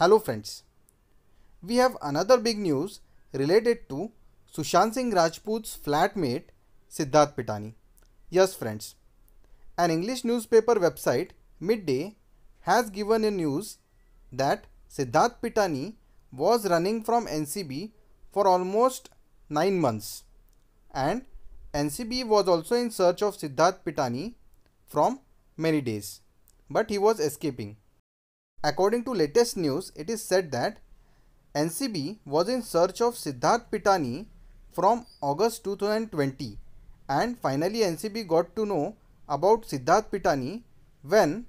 Hello friends, we have another big news related to Sushant Singh Rajput's flatmate Siddharth Pitani. Yes friends, an English newspaper website Midday has given a news that Siddharth Pitani was running from NCB for almost 9 months and NCB was also in search of Siddharth Pitani from many days but he was escaping. According to latest news, it is said that NCB was in search of Siddharth Pitani from August 2020 and finally NCB got to know about Siddharth Pitani when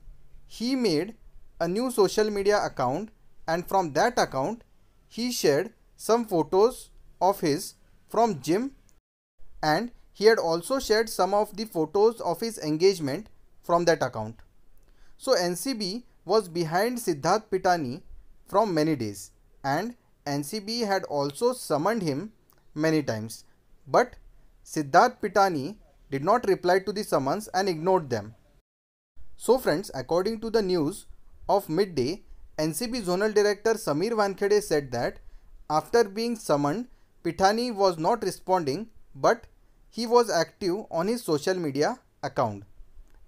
he made a new social media account and from that account he shared some photos of his from gym and he had also shared some of the photos of his engagement from that account. So NCB was behind Siddharth Pitani from many days and NCB had also summoned him many times. But Siddharth Pitani did not reply to the summons and ignored them. So friends, according to the news of midday, NCB Zonal Director Samir Vankhede said that after being summoned, Pitani was not responding but he was active on his social media account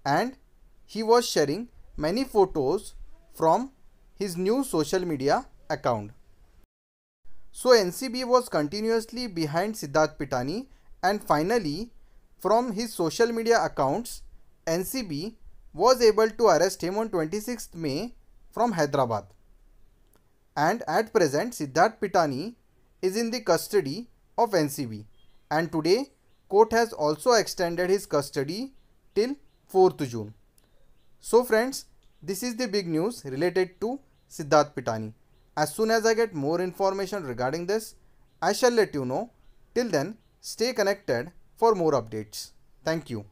and he was sharing many photos from his new social media account. So NCB was continuously behind Siddharth Pitani and finally from his social media accounts NCB was able to arrest him on 26th May from Hyderabad. And at present Siddharth Pitani is in the custody of NCB and today court has also extended his custody till 4th June. So friends, this is the big news related to Siddharth Pitani. As soon as I get more information regarding this, I shall let you know. Till then, stay connected for more updates. Thank you.